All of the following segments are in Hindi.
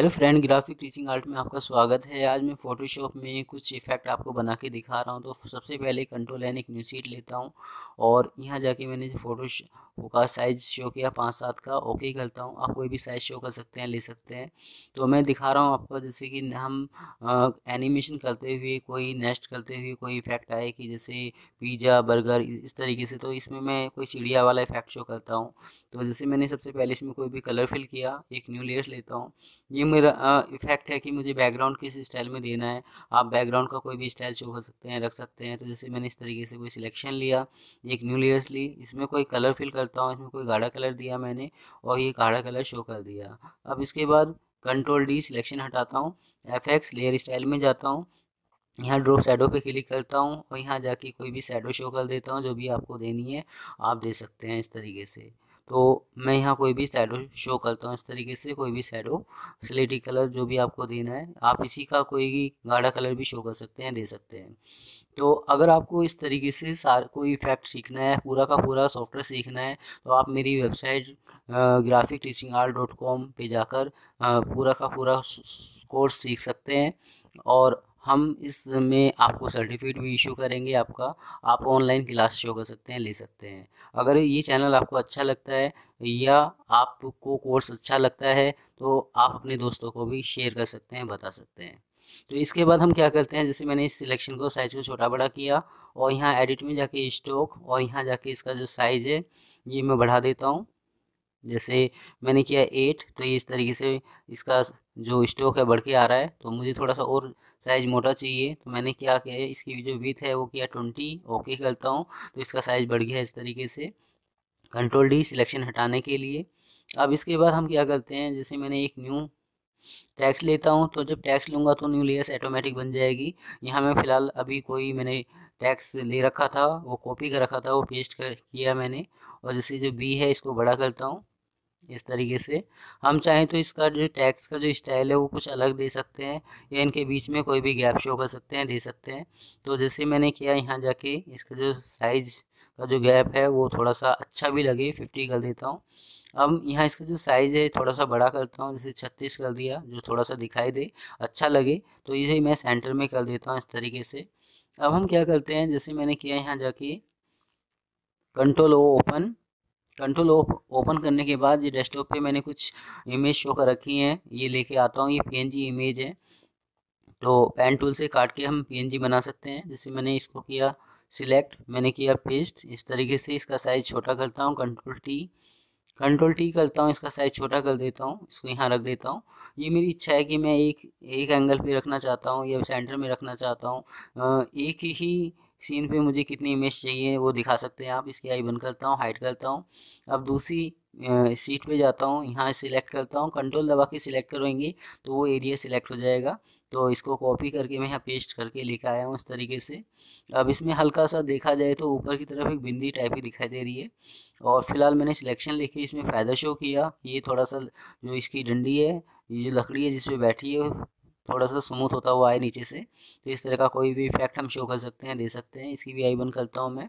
hello friend graphic teaching art में आपका स्वागत है आज मैं फोटोशॉप में कुछ इफेक्ट आपको बना के दिखा रहा हूँ तो सबसे पहले कंट्रोल एन एक न्यू सीट लेता हूँ और यहाँ जाके मैंने फोटो का साइज शो किया पाँच सात का ओके करता हूँ आप कोई भी साइज शो कर सकते हैं ले सकते हैं तो मैं दिखा रहा हूँ आपको जैसे कि हम एनिमेशन करते हुए कोई नेस्ट करते हुए कोई इफेक्ट आए कि जैसे पिज़्ज़ा बर्गर इस तरीके से तो इसमें मैं कोई चिड़िया वाला इफेक्ट शो करता हूँ तो जैसे मैंने सबसे पहले इसमें कोई भी कलर फिल किया एक न्यू लेयर्स लेता हूँ ये मेरा इफेक्ट है कि मुझे बैकग्राउंड किस स्टाइल में देना है आप बैकग्राउंड का कोई भी स्टाइल शो कर सकते हैं रख सकते हैं तो जैसे मैंने इस तरीके से कोई सिलेक्शन लिया एक न्यू लेयर्स ली इसमें कोई कलर फिल करता हूँ इसमें कोई गाढ़ा कलर दिया मैंने और ये गाढ़ा कलर शो कर दिया अब इसके बाद कंट्रोल डी सिलेक्शन हटाता हूँ एफ लेयर स्टाइल में जाता हूँ यहाँ ड्रॉप शेडो पे क्लिक करता हूँ और यहाँ जाके कोई भी शेडो शो कर देता हूँ जो भी आपको देनी है आप दे सकते हैं इस तरीके से तो मैं यहाँ कोई भी शेडो शो करता हूँ इस तरीके से कोई भी शेडो स्लेटी कलर जो भी आपको देना है आप इसी का कोई भी गाढ़ा कलर भी शो कर सकते हैं दे सकते हैं तो अगर आपको इस तरीके से सार कोई इफेक्ट सीखना है पूरा का पूरा सॉफ्टवेयर सीखना है तो आप मेरी website graphic teaching art dot com पर जाकर पूरा का पूरा कोर्स सीख सकते हैं और हम इसमें आपको सर्टिफिकेट भी इशू करेंगे आपका आप ऑनलाइन क्लास शो कर सकते हैं ले सकते हैं अगर ये चैनल आपको अच्छा लगता है या आपको कोर्स अच्छा लगता है तो आप अपने दोस्तों को भी शेयर कर सकते हैं बता सकते हैं तो इसके बाद हम क्या करते हैं जैसे मैंने इस सिलेक्शन को साइज को छोटा बड़ा किया और यहाँ एडिट में जाके स्टॉक और यहाँ जाके इसका जो साइज़ है ये मैं बढ़ा देता हूँ जैसे मैंने किया एट तो ये इस तरीके से इसका जो स्टॉक है बढ़ के आ रहा है तो मुझे थोड़ा सा और साइज़ मोटा चाहिए तो मैंने क्या किया है इसकी जो विथ है वो किया ट्वेंटी ओके करता हूँ तो इसका साइज़ बढ़ गया इस तरीके से कंट्रोल डी सिलेक्शन हटाने के लिए अब इसके बाद हम क्या करते हैं जैसे मैंने एक न्यू टैक्स लेता हूँ तो जब टैक्स लूँगा तो न्यू लेयर्स ऑटोमेटिक बन जाएगी यहाँ मैं फ़िलहाल अभी कोई मैंने टैक्स ले रखा था वो कॉपी कर रखा था वो पेस्ट कर किया मैंने और जैसे जो बी है इसको बड़ा करता हूँ इस तरीके से हम चाहें तो इसका जो टैक्स का जो स्टाइल है वो कुछ अलग दे सकते हैं या इनके बीच में कोई भी गैप शो कर सकते हैं दे सकते हैं तो जैसे मैंने किया यहाँ जाके इसका जो साइज़ का जो गैप है वो थोड़ा सा अच्छा भी लगे फिफ्टी कर देता हूँ अब यहाँ इसका जो साइज़ है थोड़ा सा बड़ा करता हूँ जैसे छत्तीस कर दिया जो थोड़ा सा दिखाई दे अच्छा लगे तो इसे मैं सेंटर में कर देता हूँ इस तरीके से अब हम क्या करते हैं जैसे मैंने किया यहाँ जाके control O open control open करने के बाद ये डेस्कटॉप पे मैंने कुछ इमेज शो कर रखी हैं ये लेके आता हूँ ये पीएनजी इमेज है तो पेन टूल से काट के हम पीएनजी बना सकते हैं जैसे मैंने इसको किया सिलेक्ट मैंने किया पेस्ट इस तरीके से इसका साइज़ छोटा करता हूँ कंट्रोल टी कंट्रोल टी करता हूँ इसका साइज़ छोटा कर देता हूँ इसको यहाँ रख देता हूँ ये मेरी इच्छा है कि मैं एक एक एंगल पे रखना चाहता हूँ या सेंटर में रखना चाहता हूँ एक ही सीन पे मुझे कितनी इमेज चाहिए वो दिखा सकते हैं आप इसकी आई बन करता हूँ हाइड करता हूँ अब दूसरी सीट पे जाता हूँ यहाँ सिलेक्ट करता हूँ कंट्रोल दबा के सिलेक्ट करेंगे तो वो एरिया सिलेक्ट हो जाएगा तो इसको कॉपी करके मैं यहाँ पेस्ट करके लेकर आया हूँ इस तरीके से अब इसमें हल्का सा देखा जाए तो ऊपर की तरफ एक बिंदी टाइप ही दिखाई दे रही है और फिलहाल मैंने सिलेक्शन लेके इसमें फ़ायदा शो किया ये थोड़ा सा जो इसकी डंडी है ये जो लकड़ी है जिसपे बैठी है थोड़ा सा स्मूथ तो होता हुआ आए नीचे से तो इस तरह का कोई भी इफेक्ट हम शो कर सकते हैं दे सकते हैं इसकी भी आई बन करता हूँ मैं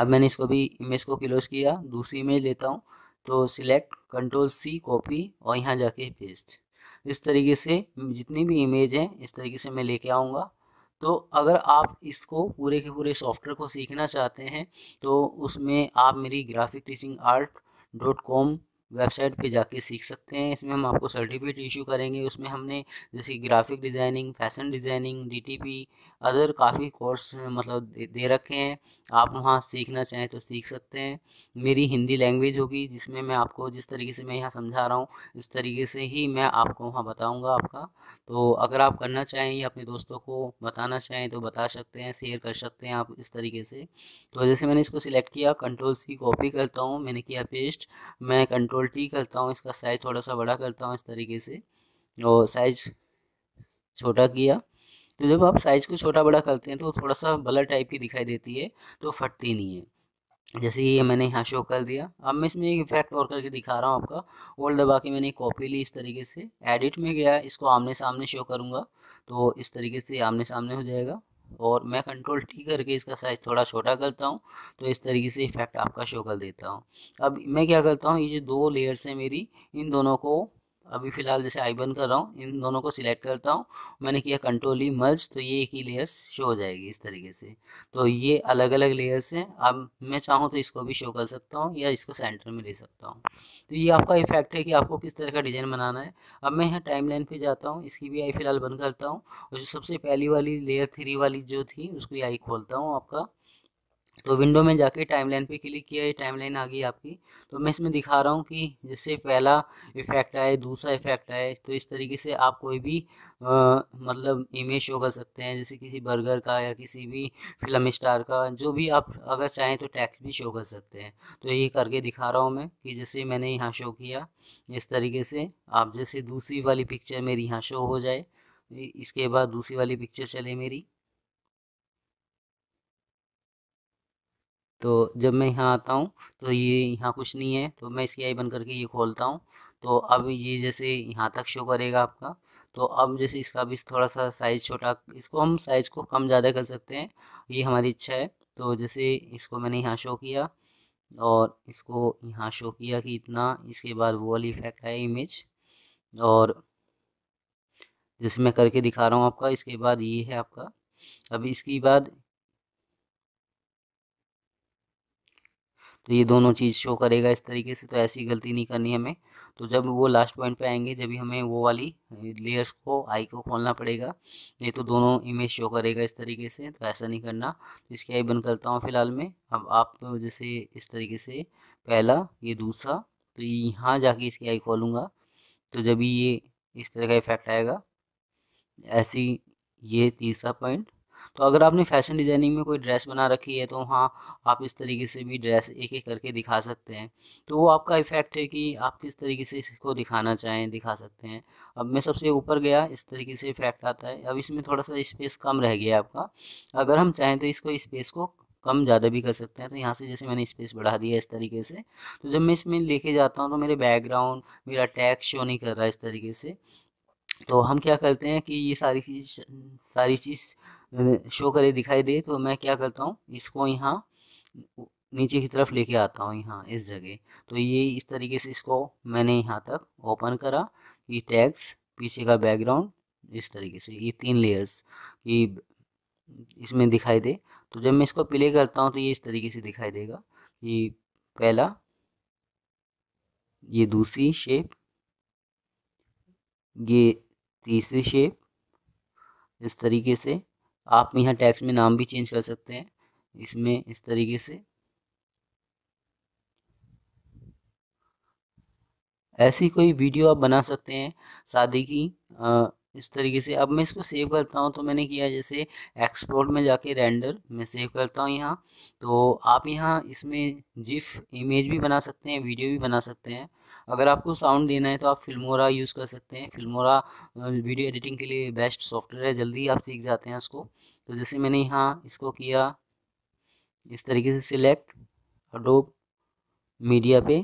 अब मैंने इसको भी इमेज को क्लोज किया दूसरी इमेज लेता हूँ तो सिलेक्ट कंट्रोल सी कॉपी और यहाँ जाके पेस्ट इस तरीके से जितनी भी इमेज हैं इस तरीके से मैं लेके आऊँगा तो अगर आप इसको पूरे के पूरे सॉफ्टवेयर को सीखना चाहते हैं तो उसमें आप मेरी graphic teaching art dot com website पे जाके सीख सकते हैं इसमें हम आपको सर्टिफिकेट इशू करेंगे उसमें हमने जैसे graphic designing fashion designing DTP other काफ़ी कोर्स मतलब दे, दे रखे हैं आप वहाँ सीखना चाहें तो सीख सकते हैं मेरी हिंदी लैंग्वेज होगी जिसमें मैं आपको जिस तरीके से मैं यहाँ समझा रहा हूँ इस तरीके से ही मैं आपको वहाँ बताऊँगा आपका तो अगर आप करना चाहें या अपने दोस्तों को बताना चाहें तो बता सकते हैं शेयर कर सकते हैं आप इस तरीके से तो जैसे मैंने इसको सिलेक्ट किया कंट्रोल सी कॉपी करता हूँ मैंने किया पेस्ट मैं कंट्रोल टी करता हूँ इसका साइज़ थोड़ा सा बड़ा करता हूँ इस तरीके से और साइज छोटा किया तो जब आप साइज़ को छोटा बड़ा करते हैं तो थोड़ा सा बलर टाइप की दिखाई देती है तो फटती नहीं है जैसे ये मैंने यहाँ शो कर दिया अब मैं इसमें एक इफेक्ट और करके दिखा रहा हूँ आपका ओल्ड दबा के मैंने कॉपी ली इस तरीके से एडिट में गया इसको आमने सामने शो करूँगा तो इस तरीके से आमने सामने हो जाएगा और मैं कंट्रोल टी करके इसका साइज़ थोड़ा छोटा करता हूँ तो इस तरीके से इफेक्ट आपका शो कर देता हूँ अब मैं क्या करता हूँ ये जो दो लेयर्स हैं मेरी इन दोनों को अभी फ़िलहाल जैसे आई बन कर रहा हूँ इन दोनों को सिलेक्ट करता हूँ मैंने किया कंट्रोल ही मर्ज तो ये एक ही लेयर्स शो हो जाएगी इस तरीके से तो ये अलग अलग लेयर्स हैं अब मैं चाहूँ तो इसको भी शो कर सकता हूँ या इसको सेंटर में ले सकता हूँ तो ये आपका इफेक्ट है कि आपको किस तरह का डिज़ाइन बनाना है अब मैं यहाँ टाइम लाइन जाता हूँ इसकी भी आई फ़िलहाल बंद करता हूँ और जो सबसे पहली वाली लेयर थ्री वाली जो थी उसकी आई खोलता हूँ आपका तो विंडो में जाके टाइमलाइन पे क्लिक किया ये टाइमलाइन आ गई आपकी तो मैं इसमें दिखा रहा हूँ कि जैसे पहला इफेक्ट आए दूसरा इफेक्ट आए तो इस तरीके से आप कोई भी आ, मतलब इमेज शो कर सकते हैं जैसे किसी बर्गर का या किसी भी फिल्म स्टार का जो भी आप अगर चाहें तो टैक्स भी शो कर सकते हैं तो ये करके दिखा रहा हूँ मैं कि जैसे मैंने यहाँ शो किया इस तरीके से आप जैसे दूसरी वाली पिक्चर मेरी यहाँ शो हो जाए इसके बाद दूसरी वाली पिक्चर चले मेरी तो जब मैं यहाँ आता हूँ तो ये यहाँ कुछ नहीं है तो मैं इसकी आई बन करके ये खोलता हूँ तो अब ये जैसे यहाँ तक शो करेगा आपका तो अब जैसे इसका भी थोड़ा सा साइज़ छोटा इसको हम साइज़ को कम ज़्यादा कर सकते हैं ये हमारी इच्छा है तो जैसे इसको मैंने यहाँ शो किया और इसको यहाँ शो किया कि इतना इसके बाद वो वाली इफेक्ट है इमेज और जैसे मैं करके दिखा रहा हूँ आपका इसके बाद ये है आपका अब इसके बाद तो ये दोनों चीज़ शो करेगा इस तरीके से तो ऐसी गलती नहीं करनी हमें तो जब वो लास्ट पॉइंट पे आएंगे जब भी हमें वो वाली लेयर्स को आई को खोलना पड़ेगा ये तो दोनों इमेज शो करेगा इस तरीके से तो ऐसा नहीं करना तो इसकी आई बंद करता हूँ फिलहाल मैं अब आप तो जैसे इस तरीके से पहला ये दूसरा तो यहाँ जाके इसकी आई खोलूँगा तो जब ये इस तरह का इफेक्ट आएगा ऐसी ये तीसरा पॉइंट तो अगर आपने फैशन डिज़ाइनिंग में कोई ड्रेस बना रखी है तो हाँ आप इस तरीके से भी ड्रेस एक एक करके दिखा सकते हैं तो वो आपका इफेक्ट है कि आप किस तरीके से इसको दिखाना चाहें दिखा सकते हैं अब मैं सबसे ऊपर गया इस तरीके से इफेक्ट आता है अब इसमें थोड़ा सा स्पेस कम रह गया आपका अगर हम चाहें तो इसको स्पेस को कम ज़्यादा भी कर सकते हैं तो यहाँ से जैसे मैंने स्पेस बढ़ा दिया इस तरीके से तो जब मैं इसमें लेके जाता हूँ तो मेरे बैकग्राउंड मेरा टैक्स शो नहीं कर रहा इस तरीके से तो हम क्या करते हैं कि ये सारी चीज़ सारी चीज़ शो करे दिखाई दे तो मैं क्या करता हूँ इसको यहाँ नीचे की तरफ लेके आता हूँ यहाँ इस जगह तो ये इस तरीके से इसको मैंने यहाँ तक ओपन करा ये टैग्स पीछे का बैकग्राउंड इस तरीके से ये तीन लेयर्स कि इसमें दिखाई दे तो जब मैं इसको प्ले करता हूँ तो ये इस तरीके से दिखाई देगा ये पहला ये दूसरी शेप ये तीसरी शेप इस तरीके से आप यहाँ टैक्स में नाम भी चेंज कर सकते हैं इसमें इस तरीके से ऐसी कोई वीडियो आप बना सकते हैं शादी की इस तरीके से अब मैं इसको सेव करता हूँ तो मैंने किया जैसे एक्सपोर्ट में जाके रेंडर मैं सेव करता हूं यहाँ तो आप यहाँ इसमें जिफ इमेज भी बना सकते हैं वीडियो भी बना सकते हैं अगर आपको साउंड देना है तो आप फिल्मोरा यूज़ कर सकते हैं फिल्मोरा वीडियो एडिटिंग के लिए बेस्ट सॉफ्टवेयर है जल्दी आप सीख जाते हैं उसको तो जैसे मैंने यहाँ इसको किया इस तरीके से सिलेक्ट अडोब मीडिया पे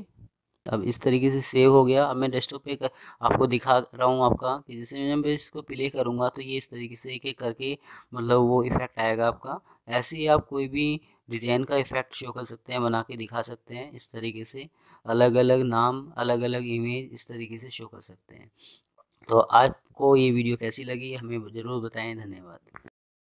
अब इस तरीके से सेव हो गया अब मैं डेस्कटॉप पे कर, आपको दिखा रहा हूँ आपका कि जैसे मैं इसको प्ले करूँगा तो ये इस तरीके से एक एक करके मतलब वो इफ़ेक्ट आएगा आपका ऐसे ही आप कोई भी डिज़ाइन का इफ़ेक्ट शो कर सकते हैं बना के दिखा सकते हैं इस तरीके से अलग अलग नाम अलग अलग इमेज इस तरीके से शो कर सकते हैं तो आपको ये वीडियो कैसी लगी हमें ज़रूर बताएं धन्यवाद